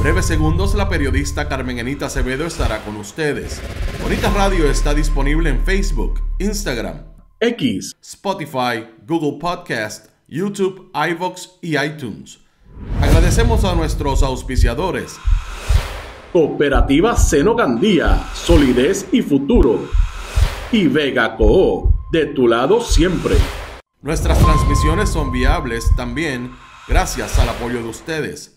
breves segundos, la periodista Carmen Anita Acevedo estará con ustedes. Bonita Radio está disponible en Facebook, Instagram, X, Spotify, Google Podcast, YouTube, iVoox y iTunes. Agradecemos a nuestros auspiciadores. Cooperativa Seno Gandía, Solidez y Futuro. Y Vega Co, de tu lado siempre. Nuestras transmisiones son viables también gracias al apoyo de ustedes.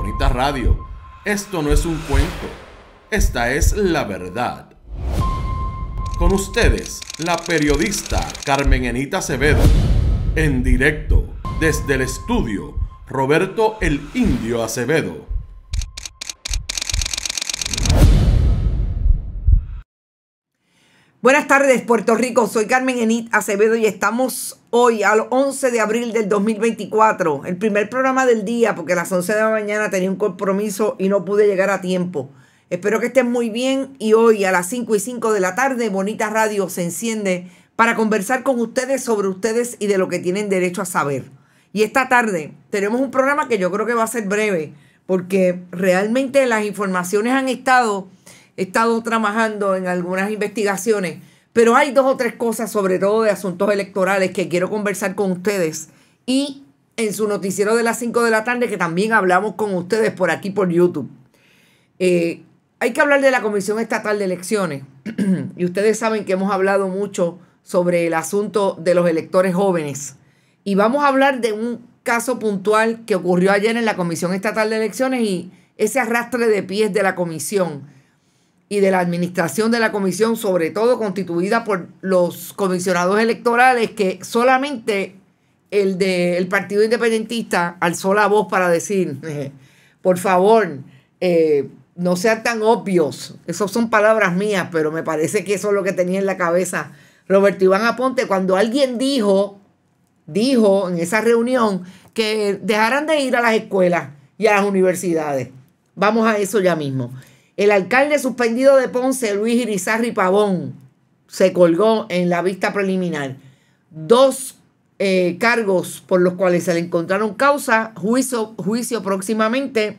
Bonita Radio. Esto no es un cuento, esta es la verdad. Con ustedes, la periodista Carmen Enita Acevedo, en directo desde el estudio Roberto el Indio Acevedo Buenas tardes, Puerto Rico. Soy Carmen Enid Acevedo y estamos hoy al 11 de abril del 2024, el primer programa del día, porque a las 11 de la mañana tenía un compromiso y no pude llegar a tiempo. Espero que estén muy bien y hoy a las 5 y 5 de la tarde Bonita Radio se enciende para conversar con ustedes sobre ustedes y de lo que tienen derecho a saber. Y esta tarde tenemos un programa que yo creo que va a ser breve, porque realmente las informaciones han estado He estado trabajando en algunas investigaciones, pero hay dos o tres cosas, sobre todo de asuntos electorales, que quiero conversar con ustedes. Y en su noticiero de las 5 de la tarde, que también hablamos con ustedes por aquí por YouTube. Eh, hay que hablar de la Comisión Estatal de Elecciones. y ustedes saben que hemos hablado mucho sobre el asunto de los electores jóvenes. Y vamos a hablar de un caso puntual que ocurrió ayer en la Comisión Estatal de Elecciones y ese arrastre de pies de la comisión y de la administración de la comisión, sobre todo constituida por los comisionados electorales, que solamente el del Partido Independentista alzó la voz para decir, por favor, eh, no sean tan obvios. Esas son palabras mías, pero me parece que eso es lo que tenía en la cabeza Roberto Iván Aponte cuando alguien dijo, dijo en esa reunión que dejaran de ir a las escuelas y a las universidades. Vamos a eso ya mismo. El alcalde suspendido de Ponce, Luis Irizarri Pavón, se colgó en la vista preliminar. Dos eh, cargos por los cuales se le encontraron causa, juicio, juicio próximamente.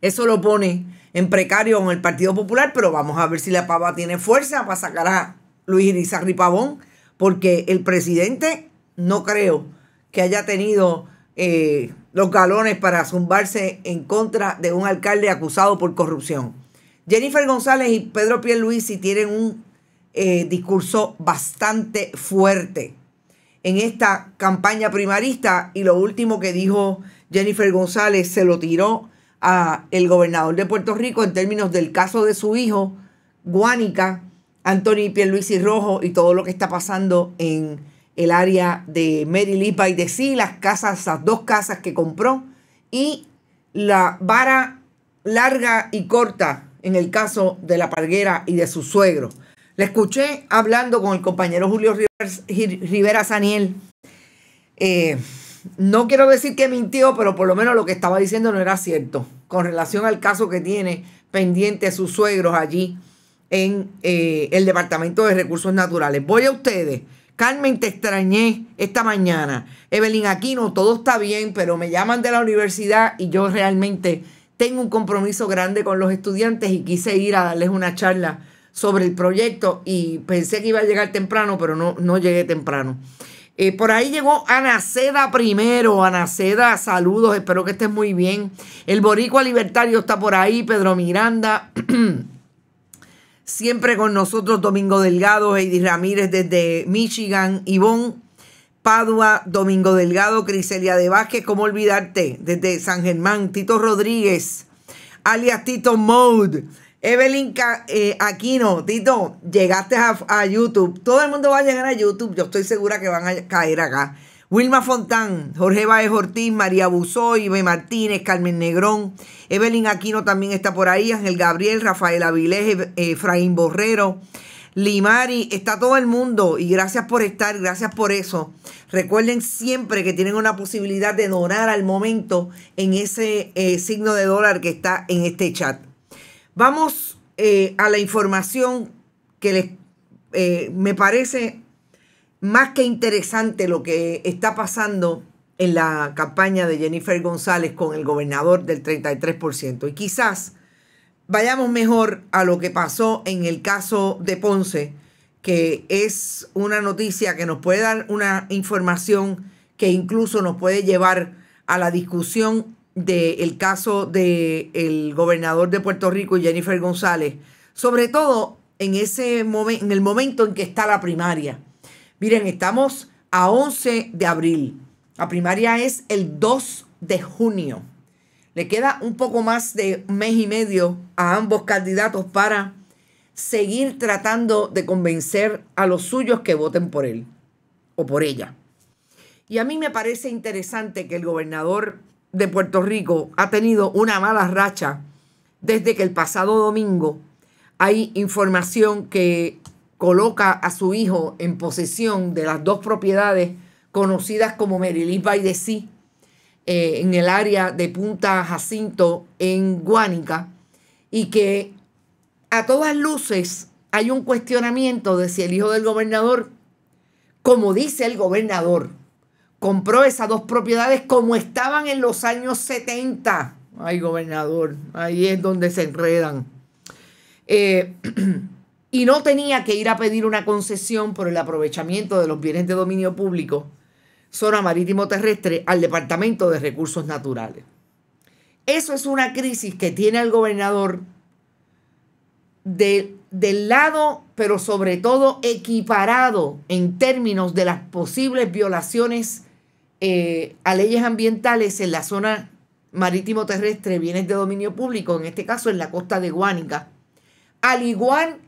Eso lo pone en precario en el Partido Popular, pero vamos a ver si la pava tiene fuerza para sacar a Luis Irizarri Pavón, porque el presidente no creo que haya tenido eh, los galones para zumbarse en contra de un alcalde acusado por corrupción. Jennifer González y Pedro Pierluisi tienen un eh, discurso bastante fuerte en esta campaña primarista y lo último que dijo Jennifer González se lo tiró a el gobernador de Puerto Rico en términos del caso de su hijo Guánica, Anthony Pierluisi Rojo y todo lo que está pasando en el área de Merilipa y de sí, las casas, esas dos casas que compró, y la vara larga y corta en el caso de la parguera y de su suegro. Le escuché hablando con el compañero Julio Rivera Saniel. Eh, no quiero decir que mintió, pero por lo menos lo que estaba diciendo no era cierto con relación al caso que tiene pendiente sus suegros allí en eh, el Departamento de Recursos Naturales. Voy a ustedes Carmen, te extrañé esta mañana. Evelyn Aquino, todo está bien, pero me llaman de la universidad y yo realmente tengo un compromiso grande con los estudiantes y quise ir a darles una charla sobre el proyecto y pensé que iba a llegar temprano, pero no, no llegué temprano. Eh, por ahí llegó Ana Seda primero. Ana Seda, saludos, espero que estés muy bien. El Boricua Libertario está por ahí, Pedro Miranda. Siempre con nosotros Domingo Delgado, Heidi Ramírez desde Michigan, Ivonne Padua, Domingo Delgado, Criselia de Vázquez, ¿cómo olvidarte? Desde San Germán, Tito Rodríguez, alias Tito Mode, Evelyn eh, Aquino, Tito, llegaste a, a, YouTube. Todo el mundo va a llegar a YouTube, yo estoy segura que van a caer acá. Wilma Fontán, Jorge Baez Ortiz, María Busoy, Ibe Martínez, Carmen Negrón, Evelyn Aquino también está por ahí, Ángel Gabriel, Rafael Avilés, eh, Efraín Borrero, Limari, está todo el mundo y gracias por estar, gracias por eso. Recuerden siempre que tienen una posibilidad de donar al momento en ese eh, signo de dólar que está en este chat. Vamos eh, a la información que les, me parece más que interesante lo que está pasando en la campaña de Jennifer González con el gobernador del 33%. Y quizás vayamos mejor a lo que pasó en el caso de Ponce, que es una noticia que nos puede dar una información que incluso nos puede llevar a la discusión del caso del gobernador de Puerto Rico, y Jennifer González, sobre todo en, ese momento en el momento en que está la primaria Miren, estamos a 11 de abril. La primaria es el 2 de junio. Le queda un poco más de mes y medio a ambos candidatos para seguir tratando de convencer a los suyos que voten por él o por ella. Y a mí me parece interesante que el gobernador de Puerto Rico ha tenido una mala racha desde que el pasado domingo hay información que coloca a su hijo en posesión de las dos propiedades conocidas como y de sí en el área de Punta Jacinto, en Guánica, y que a todas luces hay un cuestionamiento de si el hijo del gobernador, como dice el gobernador, compró esas dos propiedades como estaban en los años 70. Ay, gobernador, ahí es donde se enredan. Eh, y no tenía que ir a pedir una concesión por el aprovechamiento de los bienes de dominio público, zona marítimo terrestre, al Departamento de Recursos Naturales. Eso es una crisis que tiene el gobernador de, del lado, pero sobre todo equiparado en términos de las posibles violaciones eh, a leyes ambientales en la zona marítimo terrestre, bienes de dominio público, en este caso en la costa de Guánica, al igual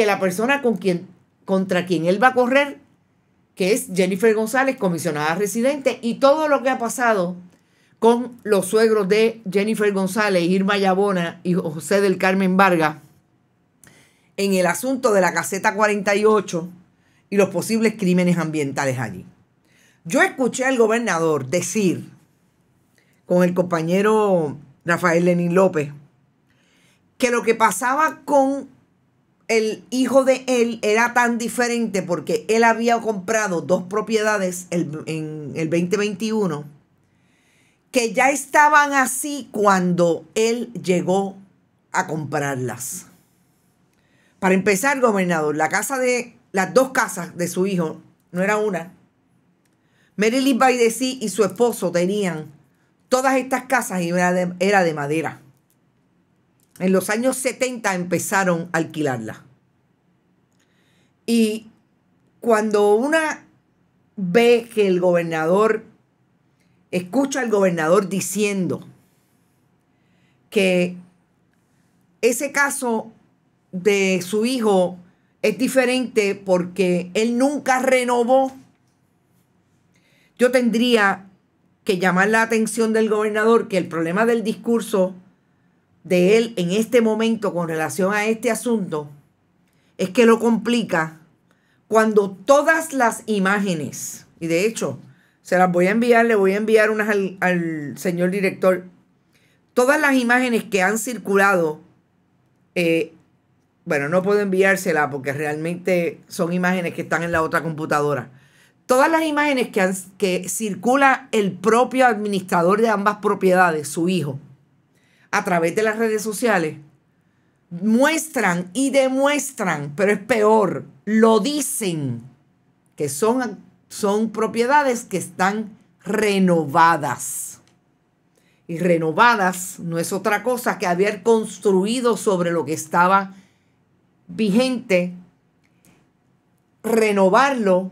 que la persona contra quien él va a correr, que es Jennifer González, comisionada residente, y todo lo que ha pasado con los suegros de Jennifer González, Irma Yabona y José del Carmen Vargas, en el asunto de la caseta 48 y los posibles crímenes ambientales allí. Yo escuché al gobernador decir con el compañero Rafael Lenín López que lo que pasaba con el hijo de él era tan diferente porque él había comprado dos propiedades en el 2021 que ya estaban así cuando él llegó a comprarlas. Para empezar, gobernador, la casa de las dos casas de su hijo no era una. Marilyn Baidesi y su esposo tenían todas estas casas y era de, madera. En los años 70 empezaron a alquilarlas. Y cuando una ve que el gobernador, escucha al gobernador diciendo que ese caso de su hijo es diferente porque él nunca renovó, yo tendría que llamar la atención del gobernador que el problema del discurso de él en este momento con relación a este asunto es que lo complica cuando todas las imágenes, y de hecho, se las voy a enviar, le voy a enviar unas al, señor director, todas las imágenes que han circulado, eh, bueno, no puedo enviárselas porque realmente son imágenes que están en la otra computadora. Todas las imágenes que circula el propio administrador de ambas propiedades, su hijo, a través de las redes sociales, muestran y demuestran, pero es peor, lo dicen, que son, son propiedades que están renovadas. Y renovadas no es otra cosa que haber construido sobre lo que estaba vigente, renovarlo.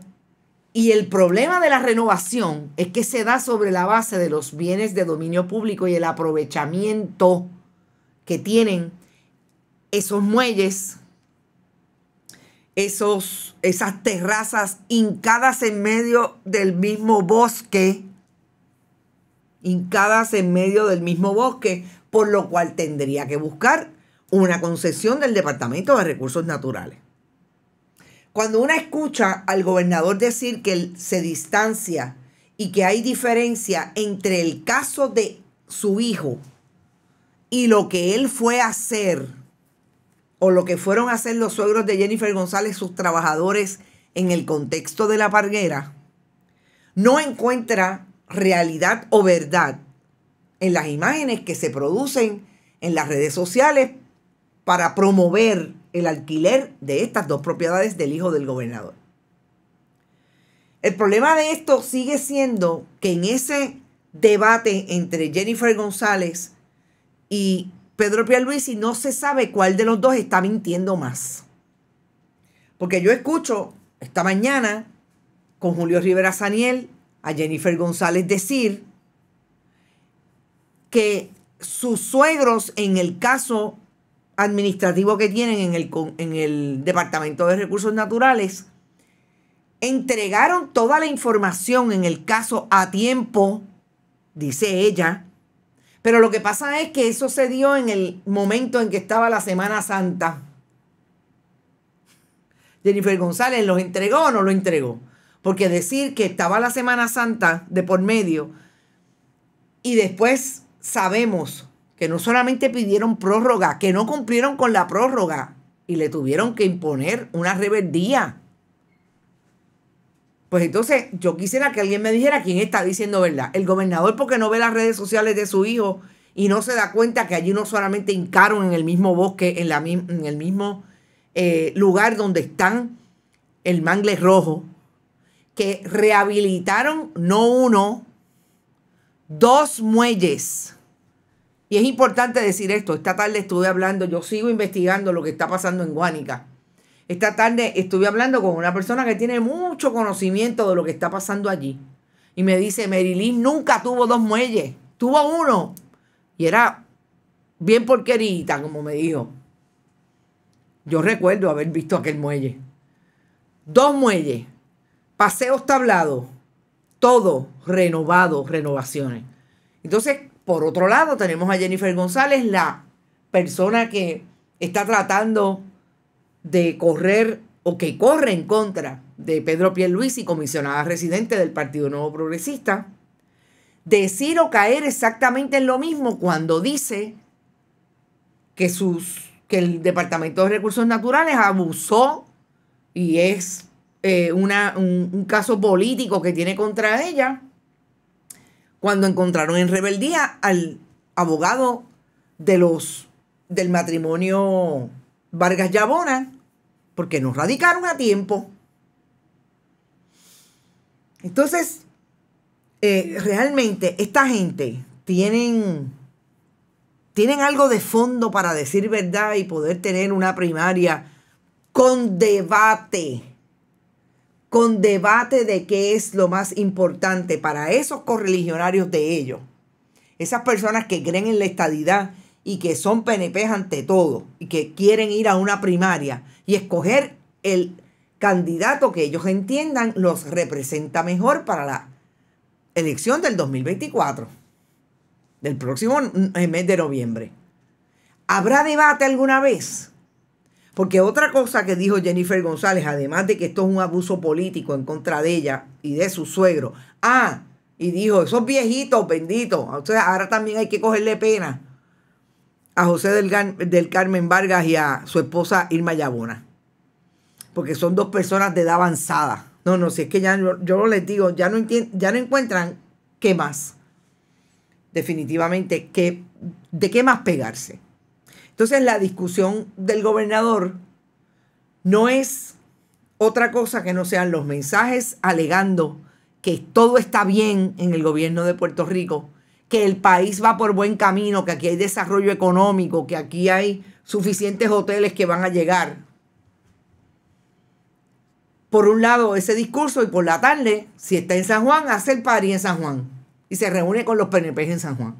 Y el problema de la renovación es que se da sobre la base de los bienes de dominio público y el aprovechamiento que tienen esos muelles, esos, esas terrazas hincadas en medio del mismo bosque, hincadas en medio del mismo bosque, por lo cual tendría que buscar una concesión del Departamento de Recursos Naturales. Cuando una escucha al gobernador decir que se distancia y que hay diferencia entre el caso de su hijo y lo que él fue a hacer, o lo que fueron a hacer los suegros de Jennifer González, sus trabajadores, en el contexto de la parguera, no encuentra realidad o verdad en las imágenes que se producen en las redes sociales para promover el alquiler de estas dos propiedades del hijo del gobernador. El problema de esto sigue siendo que en ese debate entre Jennifer González y Pedro y no se sabe cuál de los dos está mintiendo más. Porque yo escucho esta mañana con Julio Rivera Saniel a Jennifer González decir que sus suegros en el caso administrativo que tienen el, en el Departamento de Recursos Naturales entregaron toda la información en el caso a tiempo, dice ella, pero lo que pasa es que eso se dio en el momento en que estaba la Semana Santa. Jennifer González los entregó o no lo entregó. Porque decir que estaba la Semana Santa de por medio y después sabemos que no solamente pidieron prórroga, que no cumplieron con la prórroga y le tuvieron que imponer una rebeldía. Pues entonces yo quisiera que alguien me dijera quién está diciendo verdad. El gobernador porque no ve las redes sociales de su hijo y no se da cuenta que allí no solamente hincaron en el mismo bosque, en, la, en el mismo eh, lugar donde están el mangle rojo, que rehabilitaron no uno, dos muelles. Y es importante decir esto, esta tarde estuve hablando, yo sigo investigando lo que está pasando en Guánica. Esta tarde estuve hablando con una persona que tiene mucho conocimiento de lo que está pasando allí. Y me dice, Merilín nunca tuvo dos muelles, tuvo uno. Y era bien porquerita, como me dijo. Yo recuerdo haber visto aquel muelle. Dos muelles, paseos tablados, todo renovado, renovaciones. Entonces, por otro lado, tenemos a Jennifer González, la persona que está tratando de correr o que corre en contra de Pedro Pierluisi, comisionada residente del Partido Nuevo Progresista, decir o caer exactamente en lo mismo cuando dice que, sus, que el Departamento de Recursos Naturales abusó y es eh, un, caso político que tiene contra ella, cuando encontraron en rebeldía al abogado de los, del matrimonio Vargas Llabona, porque nos radicaron a tiempo. Entonces, eh, realmente esta gente tienen, tienen algo de fondo para decir verdad y poder tener una primaria con debate, con debate de qué es lo más importante para esos correligionarios de ellos. Esas personas que creen en la estadidad y que son PNP ante todo y que quieren ir a una primaria y escoger el candidato que ellos entiendan los representa mejor para la elección del 2024, del próximo mes de noviembre. ¿Habrá debate alguna vez? Porque otra cosa que dijo Jennifer González, además de que esto es un abuso político en contra de ella y de su suegro, ah, y dijo, esos viejitos benditos, ahora también hay que cogerle pena a José del, Carmen Vargas y a su esposa Irma Yabona. Porque son dos personas de edad avanzada. No, no, si es que ya yo, les digo, ya no, ya no encuentran qué más. Definitivamente, qué, de qué más pegarse. Entonces la discusión del gobernador no es otra cosa que no sean los mensajes alegando que todo está bien en el gobierno de Puerto Rico que el país va por buen camino, que aquí hay desarrollo económico, que aquí hay suficientes hoteles que van a llegar. Por un lado ese discurso y por la tarde, si está en San Juan, hace el parís en San Juan y se reúne con los PNP en San Juan.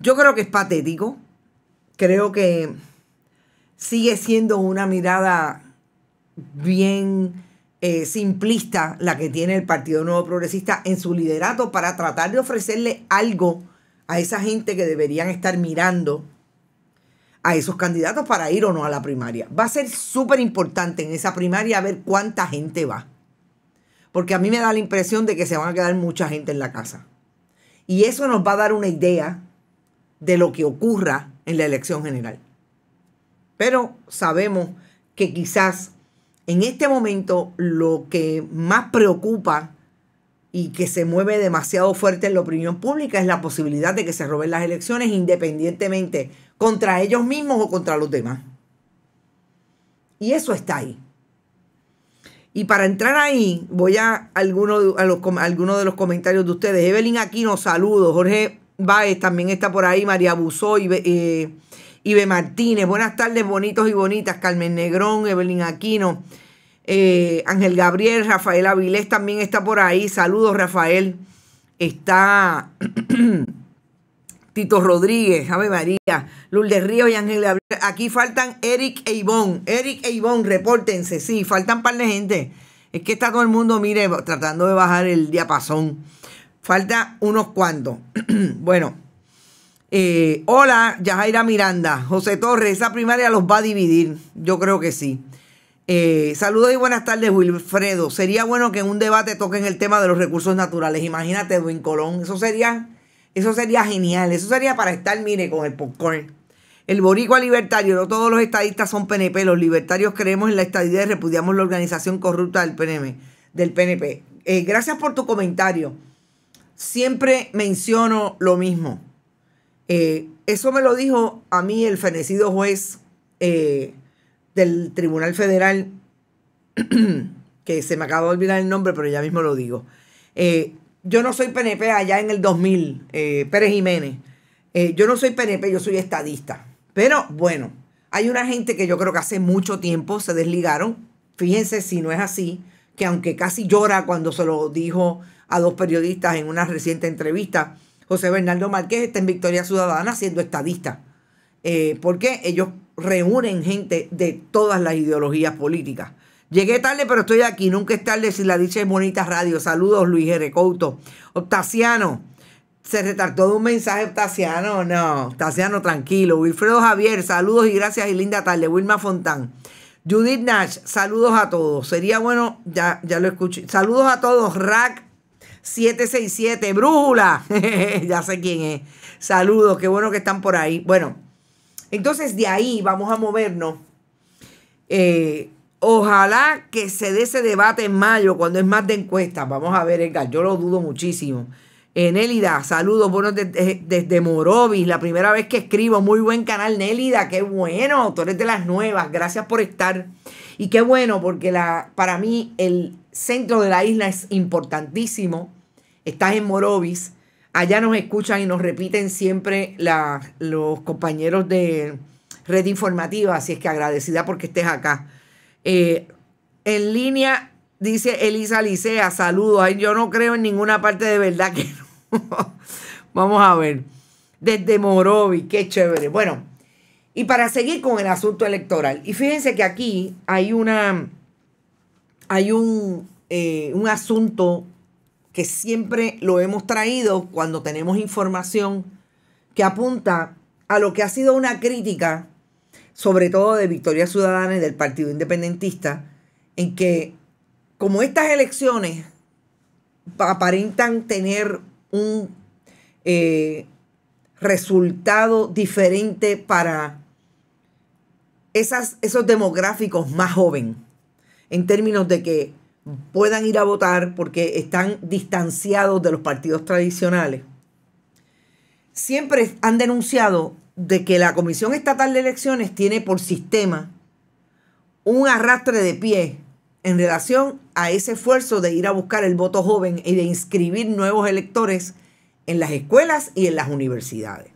Yo creo que es patético, creo que sigue siendo una mirada bien eh, simplista la que tiene el Partido Nuevo Progresista en su liderato para tratar de ofrecerle algo a esa gente que deberían estar mirando a esos candidatos para ir o no a la primaria. Va a ser súper importante en esa primaria ver cuánta gente va. Porque a mí me da la impresión de que se van a quedar mucha gente en la casa. Y eso nos va a dar una idea de lo que ocurra en la elección general. Pero sabemos que quizás en este momento lo que más preocupa y que se mueve demasiado fuerte en la opinión pública es la posibilidad de que se roben las elecciones independientemente contra ellos mismos o contra los demás. Y eso está ahí. Y para entrar ahí, voy a algunos de los comentarios de ustedes. Evelyn aquí nos saludos. Jorge Báez también está por ahí. María Busoy, Ibe Martínez. Buenas tardes, bonitos y bonitas. Carmen Negrón, Evelyn Aquino, eh, Ángel Gabriel, Rafael Avilés también está por ahí. Saludos, Rafael. Está Tito Rodríguez, Ave María, Lourdes Río y Ángel Gabriel. Aquí faltan Eric e Ivonne. Eric e Ivonne, repórtense. Sí, faltan par de gente. Es que está todo el mundo, mire, tratando de bajar el diapasón. Falta unos cuantos. bueno. Eh, hola, Yajaira Miranda. José Torres, esa primaria los va a dividir. Yo creo que sí. Eh, saludos y buenas tardes, Wilfredo. Sería bueno que en un debate toquen el tema de los recursos naturales. Imagínate, Edwin Colón. Eso sería, eso sería genial. Eso sería para estar, mire, con el popcorn. El boricua libertario, no todos los estadistas son PNP. Los libertarios creemos en la estadidad y repudiamos la organización corrupta del PNP. Del PNP. Eh, gracias por tu comentario. Siempre menciono lo mismo eh, eso me lo dijo a mí el fenecido juez eh, del Tribunal Federal, que se me acaba de olvidar el nombre, pero ya mismo lo digo. Eh, yo no soy PNP allá en el 2000, Pérez Jiménez. yo no soy PNP, yo soy estadista. Pero bueno, hay una gente que yo creo que hace mucho tiempo se desligaron. Fíjense si no es así, que aunque casi llora cuando se lo dijo a dos periodistas en una reciente entrevista, José Bernardo Márquez está en Victoria Ciudadana siendo estadista. ¿Por eh, porque ellos reúnen gente de todas las ideologías políticas. Llegué tarde, pero estoy aquí. Nunca es tarde si la dicha es bonita radio. Saludos, Luis Recouto. Octaciano. Se retartó de un mensaje, Octaciano. No, Octaciano, tranquilo. Wilfredo Javier, saludos y gracias y linda tarde. Wilma Fontán. Judith Nash, saludos a todos. Sería bueno, ya, ya lo escuché. Saludos a todos, Rack 767. Brújula. ya sé quién es. Saludos, qué bueno que están por ahí. Bueno, entonces de ahí vamos a movernos. Eh, ojalá que se dé ese debate en mayo, cuando es más de encuestas. Vamos a ver, Edgar, yo lo dudo muchísimo. Eh, Nélida, saludos bueno desde, Morovis, la primera vez que escribo. Muy buen canal, Nélida, qué bueno. Autores de las nuevas, gracias por estar. Y qué bueno, porque la, para mí el centro de la isla es importantísimo. Estás en Morovis. Allá nos escuchan y nos repiten siempre los compañeros de Red Informativa, así es que agradecida porque estés acá. Eh, en línea, dice Elisa Licea, saludos. yo no creo en ninguna parte de verdad que no. Vamos a ver. Desde Morovis, qué chévere. Bueno, y para seguir con el asunto electoral. Y fíjense que aquí hay una hay eh, un, asunto que siempre lo hemos traído cuando tenemos información que apunta a lo que ha sido una crítica, sobre todo de Victoria Ciudadana y del Partido Independentista, en que como estas elecciones aparentan tener un eh, resultado diferente para esas, esos demográficos más jóvenes en términos de que puedan ir a votar porque están distanciados de los partidos tradicionales, siempre han denunciado de que la Comisión Estatal de Elecciones tiene por sistema un arrastre de pie en relación a ese esfuerzo de ir a buscar el voto joven y de inscribir nuevos electores en las escuelas y en las universidades.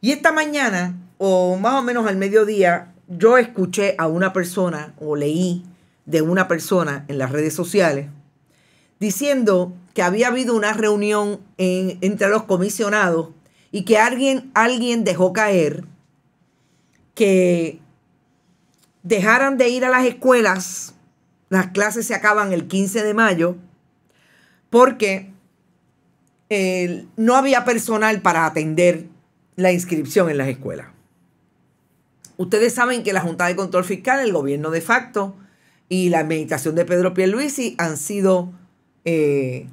Y esta mañana, o más o menos al mediodía, yo escuché a una persona o leí de una persona en las redes sociales diciendo que había habido una reunión entre los comisionados y que alguien, alguien dejó caer que dejaran de ir a las escuelas, las clases se acaban el 15 de mayo, porque eh, no había personal para atender la inscripción en las escuelas. Ustedes saben que la Junta de Control Fiscal, el gobierno de facto y la administración de Pedro Pierluisi han sido eh,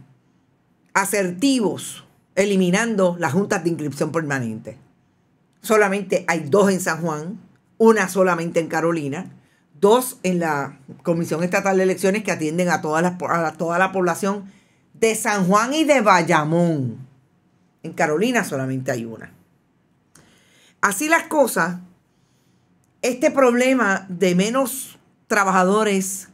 asertivos eliminando las juntas de inscripción permanente. Solamente hay dos en San Juan, una solamente en Carolina, dos en la Comisión Estatal de Elecciones que atienden a toda la población de San Juan y de Bayamón. En Carolina solamente hay una. Así las cosas, este problema de menos trabajadores,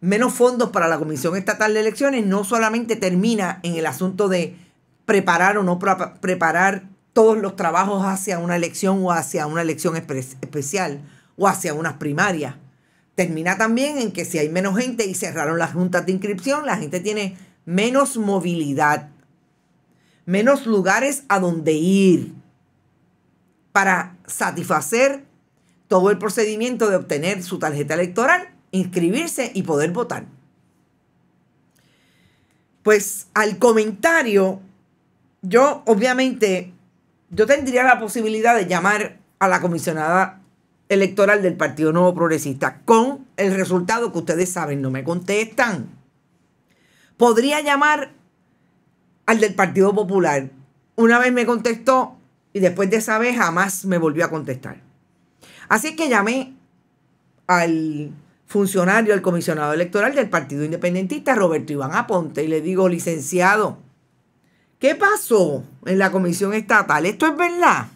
menos fondos para la Comisión Estatal de Elecciones no solamente termina en el asunto de preparar o no preparar todos los trabajos hacia una elección o hacia una elección especial o hacia unas primarias. Termina también en que si hay menos gente y cerraron las juntas de inscripción, la gente tiene menos movilidad, menos lugares a donde ir para satisfacer todo el procedimiento de obtener su tarjeta electoral, inscribirse y poder votar. Pues al comentario, yo obviamente, yo tendría la posibilidad de llamar a la comisionada electoral del Partido Nuevo Progresista con el resultado que ustedes saben, no me contestan. Podría llamar al del Partido Popular. Una vez me contestó y después de esa vez jamás me volvió a contestar. Así que llamé al funcionario, al comisionado electoral del Partido Independentista, Roberto Iván Aponte, y le digo, licenciado, ¿qué pasó en la comisión estatal? ¿Esto es verdad?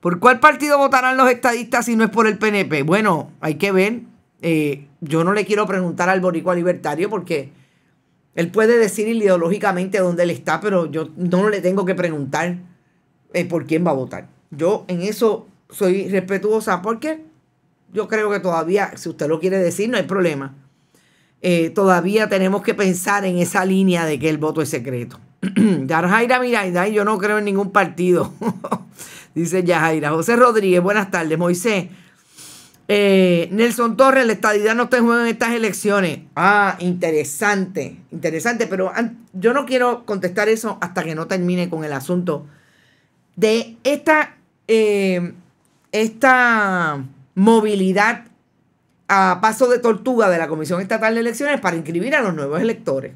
¿Por cuál partido votarán los estadistas si no es por el PNP? Bueno, hay que ver. Eh, yo no le quiero preguntar al boricua libertario porque él puede decir ideológicamente dónde él está, pero yo no le tengo que preguntar eh, por quién va a votar. Yo en eso soy respetuosa porque yo creo que todavía, si usted lo quiere decir, no hay problema. Eh, todavía tenemos que pensar en esa línea de que el voto es secreto. Yajaira Miranda, yo no creo en ningún partido, dice Yajaira. José Rodríguez, buenas tardes. Moisés, eh, Nelson Torres, la estadidad no está en juego en estas elecciones. Ah, interesante, interesante, pero yo no quiero contestar eso hasta que no termine con el asunto de esta... Eh, esta movilidad a paso de tortuga de la Comisión Estatal de Elecciones para inscribir a los nuevos electores.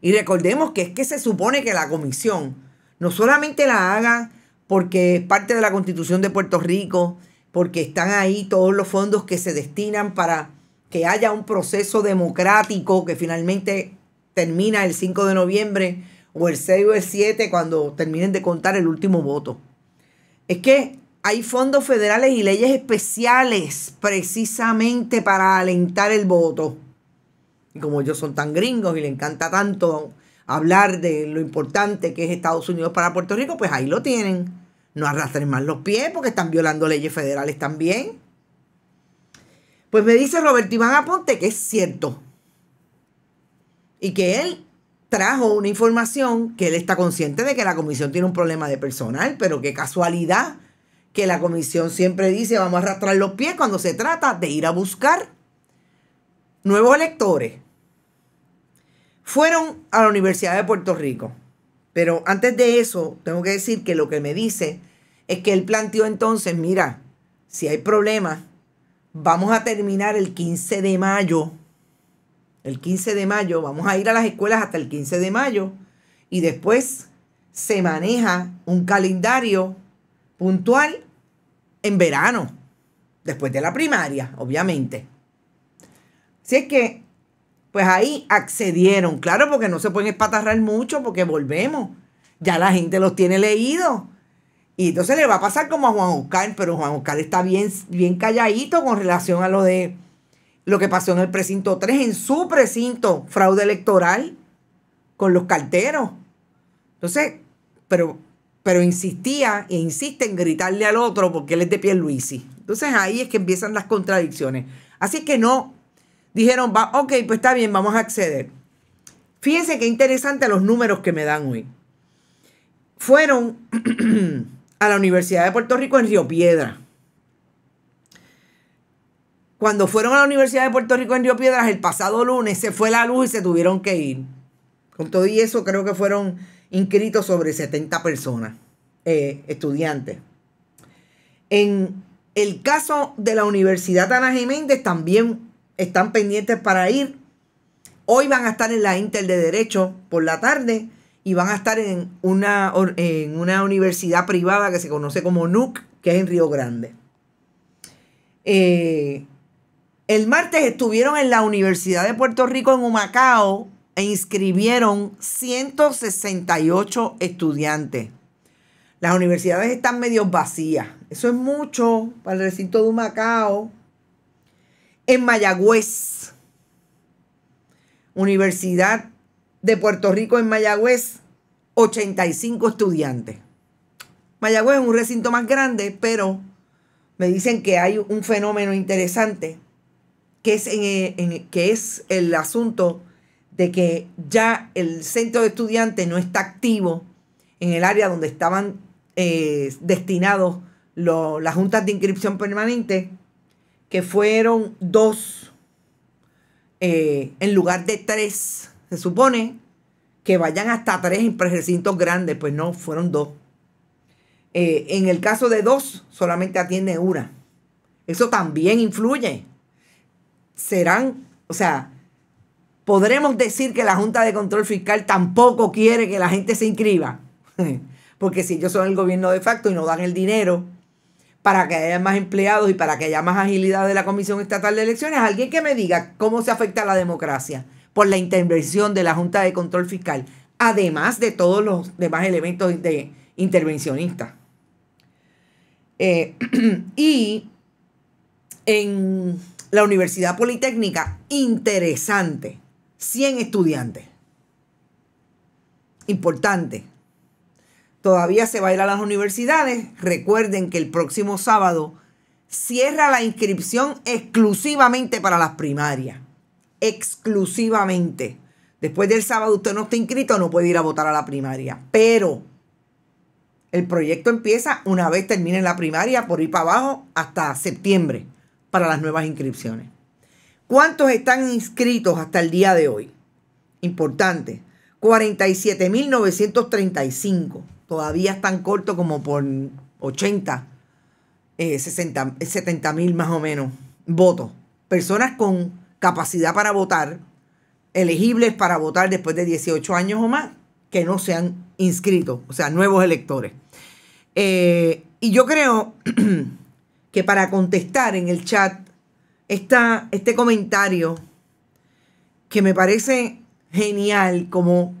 Y recordemos que es que se supone que la comisión no solamente la haga porque es parte de la constitución de Puerto Rico, porque están ahí todos los fondos que se destinan para que haya un proceso democrático que finalmente termina el 5 de noviembre o el 6 o el 7 cuando terminen de contar el último voto. Es que hay fondos federales y leyes especiales precisamente para alentar el voto. Y como ellos son tan gringos y le encanta tanto hablar de lo importante que es Estados Unidos para Puerto Rico, pues ahí lo tienen. No arrastren más los pies porque están violando leyes federales también. Pues me dice Roberto Iván Aponte que es cierto. Y que él trajo una información que él está consciente de que la comisión tiene un problema de personal, pero qué casualidad que la comisión siempre dice vamos a arrastrar los pies cuando se trata de ir a buscar nuevos electores. Fueron a la Universidad de Puerto Rico. Pero antes de eso, tengo que decir que lo que me dice es que él planteó entonces, mira, si hay problemas, vamos a terminar el 15 de mayo. El 15 de mayo, vamos a ir a las escuelas hasta el 15 de mayo. Y después se maneja un calendario puntual en verano, después de la primaria, obviamente. Así es que, pues ahí accedieron, claro, porque no se pueden espatarrar mucho, porque volvemos, ya la gente los tiene leídos. Y entonces le va a pasar como a Juan Oscar, pero Juan Oscar está bien, bien calladito con relación a lo de lo que pasó en el precinto 3, en su precinto, fraude electoral con los carteros. Entonces, pero pero insistía e insiste en gritarle al otro porque él es de Luisi Entonces ahí es que empiezan las contradicciones. Así que no, dijeron, va, ok, pues está bien, vamos a acceder. Fíjense qué interesante los números que me dan hoy. Fueron a la Universidad de Puerto Rico en Río Piedra. Cuando fueron a la Universidad de Puerto Rico en Río Piedras el pasado lunes, se fue la luz y se tuvieron que ir. Con todo y eso creo que fueron inscritos sobre 70 personas, eh, estudiantes. En el caso de la Universidad Ana Jiménez también están pendientes para ir. Hoy van a estar en la Intel de Derecho por la tarde y van a estar en una, en una universidad privada que se conoce como NUC, que es en Río Grande. Eh, el martes estuvieron en la Universidad de Puerto Rico en Humacao e inscribieron 168 estudiantes. Las universidades están medio vacías. Eso es mucho para el recinto de Macao. En Mayagüez, Universidad de Puerto Rico en Mayagüez, 85 estudiantes. Mayagüez es un recinto más grande, pero me dicen que hay un fenómeno interesante, que es, que es el asunto de que ya el centro de estudiantes no está activo en el área donde estaban eh, destinados las juntas de inscripción permanente, que fueron dos eh, en lugar de tres. Se supone que vayan hasta tres en recintos grandes, pues no, fueron dos. Eh, en el caso de dos, solamente atiende una. Eso también influye. Serán, o sea, podremos decir que la Junta de Control Fiscal tampoco quiere que la gente se inscriba. Porque si ellos son el gobierno de facto y no dan el dinero para que haya más empleados y para que haya más agilidad de la Comisión Estatal de Elecciones, alguien que me diga cómo se afecta la democracia por la intervención de la Junta de Control Fiscal, además de todos los demás elementos de intervencionistas. Eh, y en la Universidad Politécnica, interesante 100 estudiantes. Importante. Todavía se va a ir a las universidades. Recuerden que el próximo sábado cierra la inscripción exclusivamente para las primarias. Exclusivamente. Después del sábado usted no está inscrito, no puede ir a votar a la primaria. Pero el proyecto empieza una vez termine la primaria por ir para abajo hasta septiembre para las nuevas inscripciones. ¿Cuántos están inscritos hasta el día de hoy? Importante, 47.935. Todavía están tan corto como por 80, eh, 60, 70 mil más o menos votos. Personas con capacidad para votar, elegibles para votar después de 18 años o más, que no se han inscrito, o sea, nuevos electores. Eh, y yo creo que para contestar en el chat esta, este comentario que me parece genial como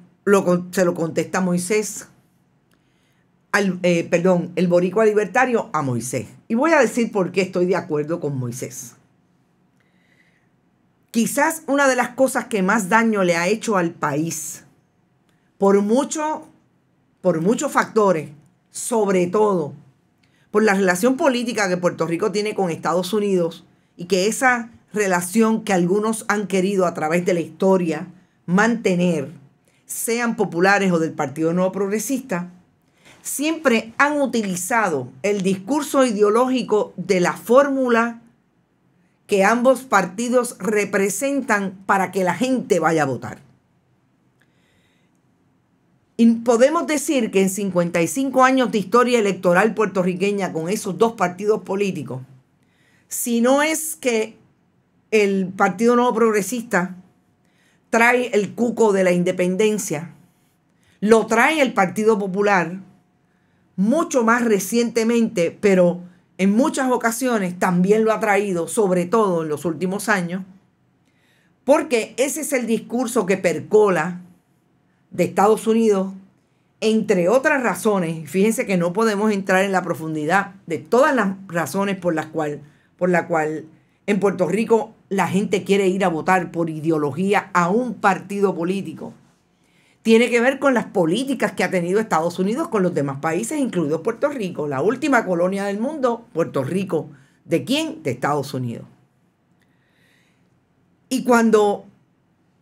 se lo contesta Moisés, al, eh, perdón, el boricua libertario a Moisés. Y voy a decir por qué estoy de acuerdo con Moisés. Quizás una de las cosas que más daño le ha hecho al país, por, mucho, por muchos factores, sobre todo por la relación política que Puerto Rico tiene con Estados Unidos, y que esa relación que algunos han querido a través de la historia mantener, sean populares o del Partido Nuevo Progresista, siempre han utilizado el discurso ideológico de la fórmula que ambos partidos representan para que la gente vaya a votar. Y podemos decir que en 55 años de historia electoral puertorriqueña con esos dos partidos políticos, si no es que el Partido Nuevo Progresista trae el cuco de la independencia, lo trae el Partido Popular mucho más recientemente, pero en muchas ocasiones también lo ha traído, sobre todo en los últimos años, porque ese es el discurso que percola de Estados Unidos, entre otras razones, fíjense que no podemos entrar en la profundidad de todas las razones por las cuales por la cual en Puerto Rico la gente quiere ir a votar por ideología a un partido político, tiene que ver con las políticas que ha tenido Estados Unidos con los demás países, incluidos Puerto Rico, la última colonia del mundo, Puerto Rico. ¿De quién? De Estados Unidos. Y cuando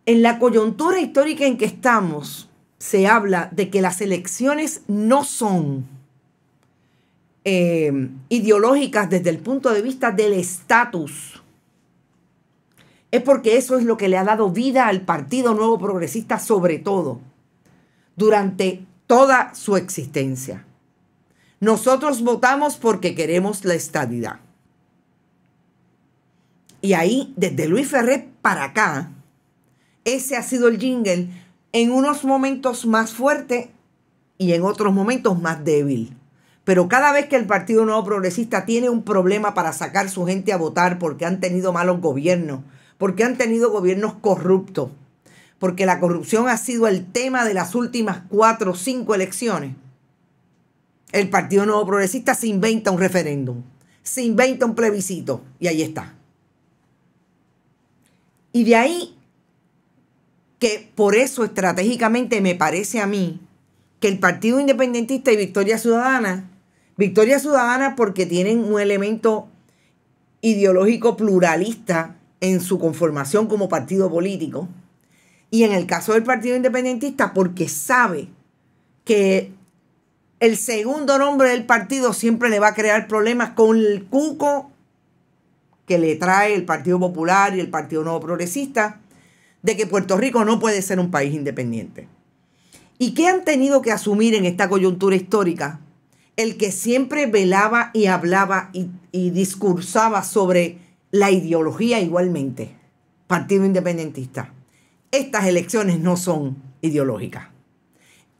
en la coyuntura histórica en que estamos se habla de que las elecciones no son eh, ideológicas desde el punto de vista del estatus, es porque eso es lo que le ha dado vida al Partido Nuevo Progresista sobre todo, durante toda su existencia. Nosotros votamos porque queremos la estadidad. Y ahí, desde Luis Ferré para acá, ese ha sido el jingle en unos momentos más fuerte y en otros momentos más débil. Pero cada vez que el Partido Nuevo Progresista tiene un problema para sacar su gente a votar porque han tenido malos gobiernos, porque han tenido gobiernos corruptos, porque la corrupción ha sido el tema de las últimas cuatro o cinco elecciones, el Partido Nuevo Progresista se inventa un referéndum, se inventa un plebiscito y ahí está. Y de ahí que por eso estratégicamente me parece a mí que el Partido Independentista y Victoria Ciudadana Victoria Ciudadana porque tienen un elemento ideológico pluralista en su conformación como partido político. Y en el caso del Partido Independentista porque sabe que el segundo nombre del partido siempre le va a crear problemas con el cuco que le trae el Partido Popular y el Partido Nuevo Progresista de que Puerto Rico no puede ser un país independiente. ¿Y qué han tenido que asumir en esta coyuntura histórica el que siempre velaba y hablaba y, discursaba sobre la ideología igualmente, Partido Independentista. Estas elecciones no son ideológicas.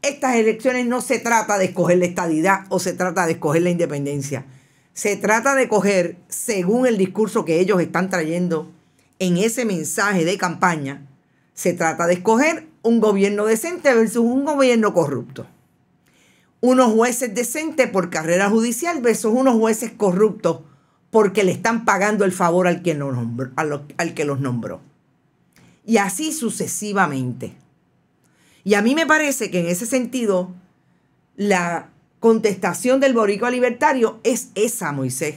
Estas elecciones no se trata de escoger la estadidad o se trata de escoger la independencia. Se trata de escoger, según el discurso que ellos están trayendo en ese mensaje de campaña, se trata de escoger un gobierno decente versus un gobierno corrupto unos jueces decentes por carrera judicial versus unos jueces corruptos porque le están pagando el favor al que, los nombró, Y así sucesivamente. Y a mí me parece que en ese sentido, la contestación del boricua libertario es esa, Moisés.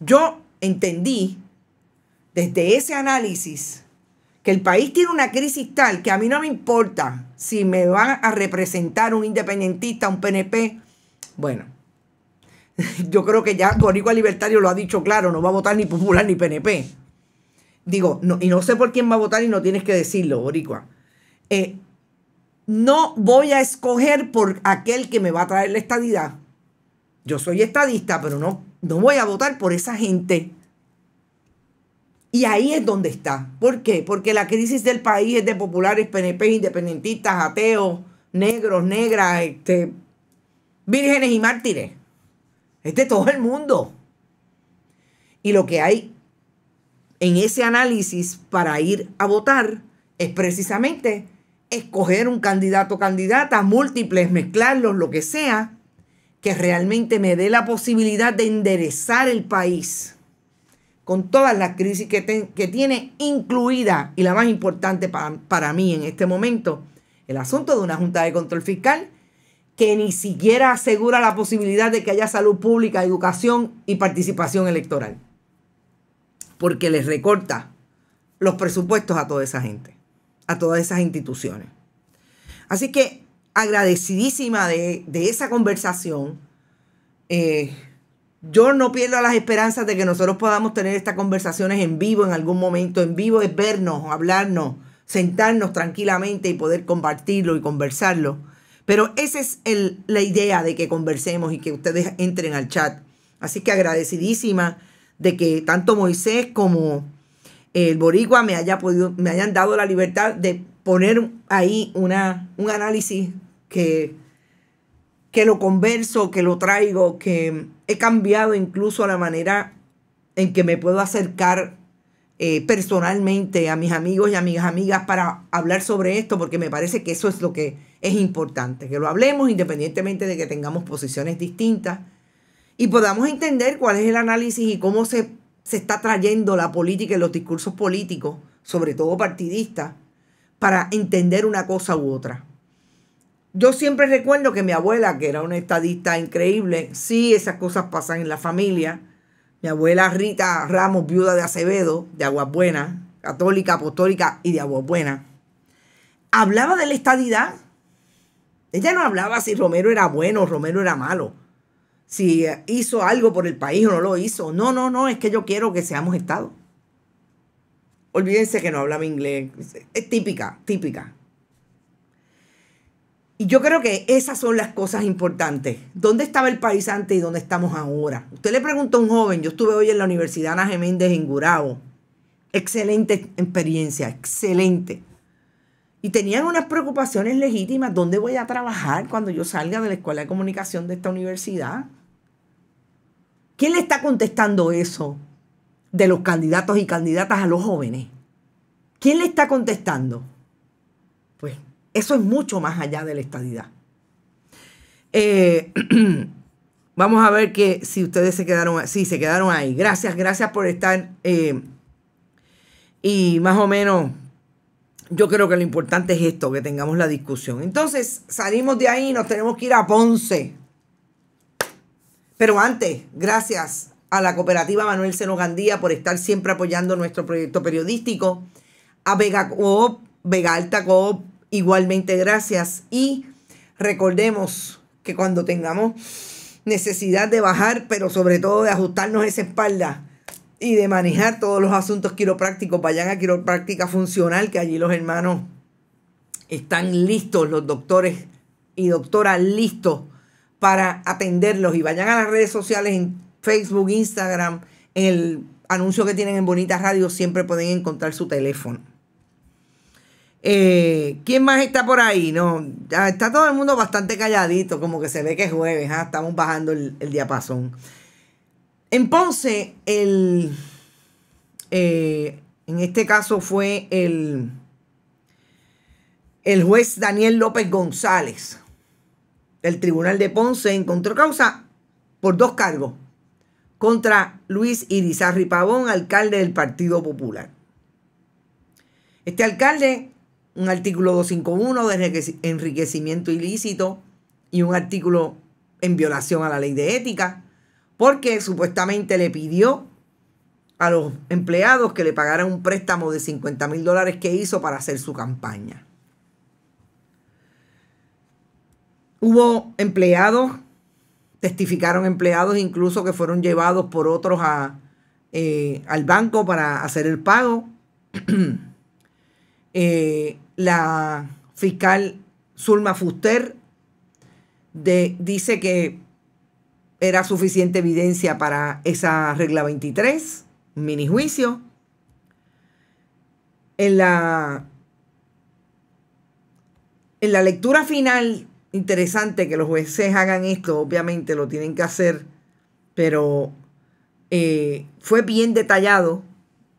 Yo entendí desde ese análisis que el país tiene una crisis tal que a mí no me importa si me van a representar un independentista, un PNP. Bueno, yo creo que ya Boricua Libertario lo ha dicho claro, no va a votar ni popular ni PNP. Digo, no, y no sé por quién va a votar y no tienes que decirlo, Boricua. Eh, no voy a escoger por aquel que me va a traer la estadidad. Yo soy estadista, pero no, no voy a votar por esa gente. Y ahí es donde está. ¿Por qué? Porque la crisis del país es de populares, PNP, independentistas, ateos, negros, negras, este, vírgenes y mártires. Es de todo el mundo. Y lo que hay en ese análisis para ir a votar es precisamente escoger un candidato o candidata, múltiples, mezclarlos, lo que sea, que realmente me dé la posibilidad de enderezar el país con todas las crisis que, tiene incluida y la más importante para, mí en este momento, el asunto de una Junta de Control Fiscal que ni siquiera asegura la posibilidad de que haya salud pública, educación y participación electoral. Porque les recorta los presupuestos a toda esa gente, a todas esas instituciones. Así que agradecidísima de, de esa conversación. Eh, yo no pierdo las esperanzas de que nosotros podamos tener estas conversaciones en vivo en algún momento. En vivo es vernos, hablarnos, sentarnos tranquilamente y poder compartirlo y conversarlo. Pero esa es la idea de que conversemos y que ustedes entren al chat. Así que agradecidísima de que tanto Moisés como el Boricua me, haya podido, me hayan dado la libertad de poner ahí una, un análisis que, que lo converso, que lo traigo, que He cambiado incluso la manera en que me puedo acercar eh, personalmente a mis amigos y a amigas para hablar sobre esto, porque me parece que eso es lo que es importante, que lo hablemos independientemente de que tengamos posiciones distintas y podamos entender cuál es el análisis y cómo se, se está trayendo la política y los discursos políticos, sobre todo partidistas, para entender una cosa u otra. Yo siempre recuerdo que mi abuela, que era una estadista increíble, sí, esas cosas pasan en la familia. Mi abuela Rita Ramos, viuda de Acevedo, de Aguas Buenas, católica, apostólica y de Aguas Buenas, hablaba de la estadidad. Ella no hablaba si Romero era bueno o Romero era malo, si hizo algo por el país o no lo hizo. No, no, no, es que yo quiero que seamos Estado. Olvídense que no hablaba inglés. Es típica, típica. Y yo creo que esas son las cosas importantes. ¿Dónde estaba el país antes y dónde estamos ahora? Usted le preguntó a un joven, yo estuve hoy en la Universidad Ana Geméndez en Gurabo. Excelente experiencia, excelente. Y tenían unas preocupaciones legítimas. ¿Dónde voy a trabajar cuando yo salga de la Escuela de Comunicación de esta universidad? ¿Quién le está contestando eso de los candidatos y candidatas a los jóvenes? ¿Quién le está contestando? Eso es mucho más allá de la estadidad. Eh, vamos a ver que si ustedes se quedaron, sí, se quedaron ahí. Gracias, gracias por estar. Eh, y más o menos, yo creo que lo importante es esto, que tengamos la discusión. Entonces, salimos de ahí, nos tenemos que ir a Ponce. Pero antes, gracias a la cooperativa Manuel Seno Gandía por estar siempre apoyando nuestro proyecto periodístico, a Vega Coop, Vega Alta Coop, Igualmente gracias y recordemos que cuando tengamos necesidad de bajar, pero sobre todo de ajustarnos esa espalda y de manejar todos los asuntos quiroprácticos, vayan a quiropráctica funcional, que allí los hermanos están listos, los doctores y doctoras listos para atenderlos y vayan a las redes sociales en Facebook, Instagram, en el anuncio que tienen en Bonita Radio siempre pueden encontrar su teléfono. Eh, ¿Quién más está por ahí? No, está todo el mundo bastante calladito, como que se ve que es jueves, ah, estamos bajando el, diapasón. En Ponce, el, eh, en este caso fue el, el juez Daniel López González. El tribunal de Ponce encontró causa por dos cargos contra Luis Irizarri Pavón, alcalde del Partido Popular. Este alcalde un artículo 251 de enriquecimiento ilícito y un artículo en violación a la ley de ética, porque supuestamente le pidió a los empleados que le pagaran un préstamo de 50 mil dólares que hizo para hacer su campaña. Hubo empleados, testificaron empleados incluso que fueron llevados por otros a, eh, al banco para hacer el pago. Eh, la fiscal Zulma Fuster dice que era suficiente evidencia para esa regla 23, mini juicio. En la, en la lectura final, interesante que los jueces hagan esto, obviamente lo tienen que hacer, pero eh, fue bien detallado.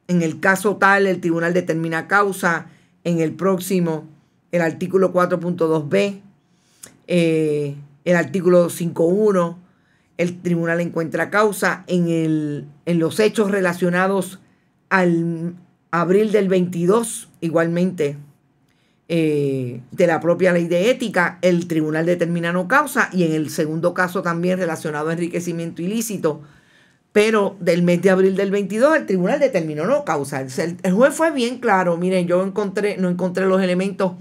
En el caso tal, el tribunal determina causa, en el próximo el artículo 4.2b, eh, el artículo 5.1, el tribunal encuentra causa en, el, en los hechos relacionados al abril del 22, igualmente eh, de la propia ley de ética, el tribunal determina no causa y en el segundo caso también relacionado a enriquecimiento ilícito, pero del mes de abril del 22 el tribunal determinó no causa. El, juez fue bien claro, miren, yo encontré, no encontré los elementos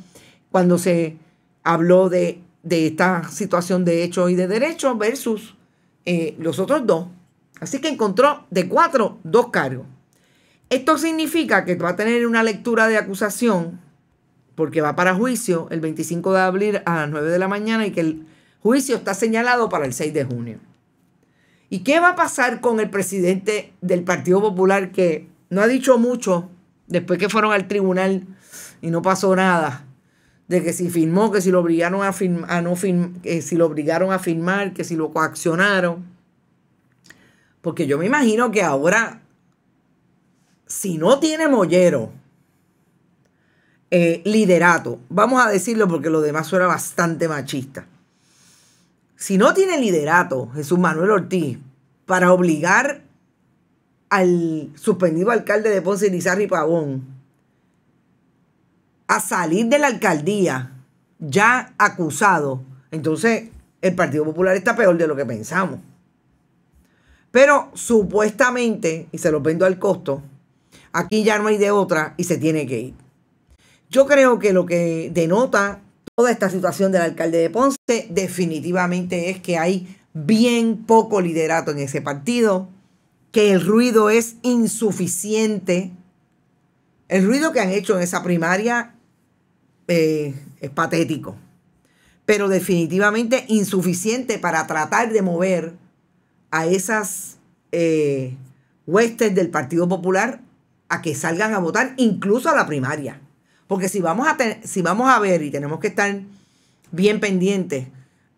cuando se habló de, esta situación de hechos y de derecho versus eh, los otros dos. Así que encontró de cuatro, dos cargos. Esto significa que va a tener una lectura de acusación, porque va para juicio el 25 de abril a las 9 de la mañana y que el juicio está señalado para el 6 de junio. ¿Y qué va a pasar con el presidente del Partido Popular que no ha dicho mucho después que fueron al tribunal y no pasó nada? De que si firmó, que si lo obligaron a, no que si lo obligaron a firmar, que si lo coaccionaron. Porque yo me imagino que ahora, si no tiene Mollero, eh, liderato, vamos a decirlo porque lo demás suena bastante machista si no tiene liderato Jesús Manuel Ortiz para obligar al suspendido alcalde de Ponce Lizarri Pavón a salir de la alcaldía ya acusado, entonces el Partido Popular está peor de lo que pensamos. Pero supuestamente, y se los vendo al costo, aquí ya no hay de otra y se tiene que ir. Yo creo que lo que denota toda esta situación del alcalde de Ponce, definitivamente es que hay bien poco liderato en ese partido, que el ruido es insuficiente. El ruido que han hecho en esa primaria eh, es patético, pero definitivamente insuficiente para tratar de mover a esas eh, huestes del Partido Popular a que salgan a votar, incluso a la primaria. Porque si vamos a, si vamos a ver y tenemos que estar bien pendientes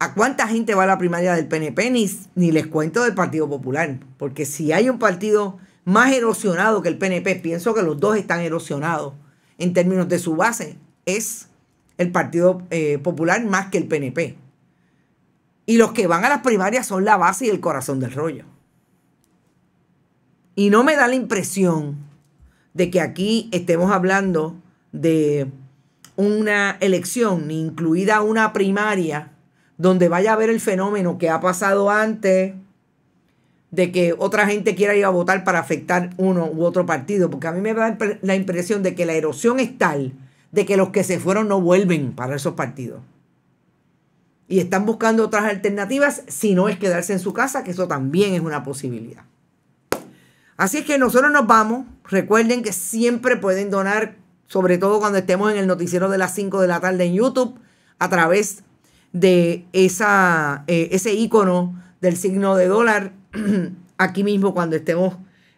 a cuánta gente va a la primaria del PNP, ni, les cuento del Partido Popular. Porque si hay un partido más erosionado que el PNP, pienso que los dos están erosionados en términos de su base, es el Partido eh, Popular más que el PNP. Y los que van a las primarias son la base y el corazón del rollo. Y no me da la impresión de que aquí estemos hablando de una elección, ni incluida una primaria, donde vaya a ver el fenómeno que ha pasado antes de que otra gente quiera ir a votar para afectar uno u otro partido, porque a mí me da la impresión de que la erosión es tal de que los que se fueron no vuelven para esos partidos. Y están buscando otras alternativas, si no es quedarse en su casa, que eso también es una posibilidad. Así es que nosotros nos vamos. Recuerden que siempre pueden donar sobre todo cuando estemos en el noticiero de las 5 de la tarde en YouTube, a través de esa, eh, ese icono del signo de dólar, aquí mismo cuando estemos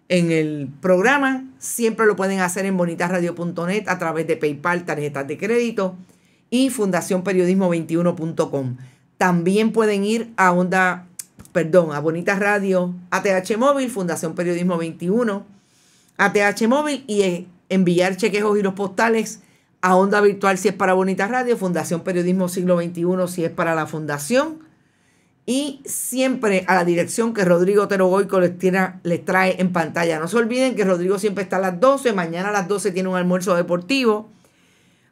en el programa, siempre lo pueden hacer en bonitasradio.net a través de PayPal, tarjetas de crédito y fundacionperiodismo21.com. También pueden ir a Onda, perdón, a Bonitas Radio, ATH Móvil, Fundación Periodismo 21, ATH Móvil y eh, enviar cheques o giros postales a Onda Virtual si es para Bonita Radio, Fundación Periodismo Siglo XXI si es para la Fundación. Y siempre a la dirección que Rodrigo Terogoico les, les trae en pantalla. No se olviden que Rodrigo siempre está a las 12, mañana a las 12 tiene un almuerzo deportivo.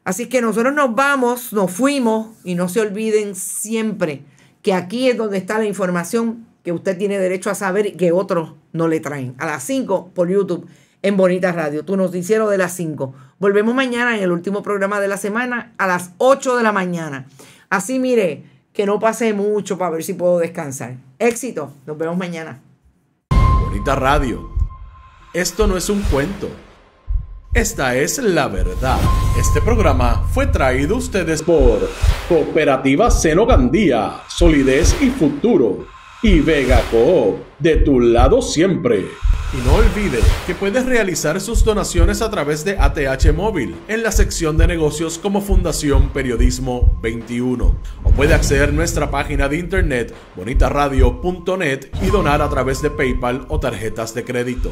Así que nosotros nos vamos, nos fuimos y no se olviden siempre que aquí es donde está la información que usted tiene derecho a saber y que otros no le traen. A las 5 por YouTube en Bonita Radio, tu noticiero de las 5. Volvemos mañana en el último programa de la semana a las 8 de la mañana. Así mire, que no pase mucho para ver si puedo descansar. Éxito, nos vemos mañana. Bonita Radio, esto no es un cuento. Esta es la verdad. Este programa fue traído a ustedes por Cooperativa Seno Gandía, Solidez y Futuro y Vega Coop, de tu lado siempre. Y no olvides que puedes realizar sus donaciones a través de ATH Móvil en la sección de negocios como Fundación Periodismo 21. O puede acceder a nuestra página de internet bonitaradio.net y donar a través de PayPal o tarjetas de crédito.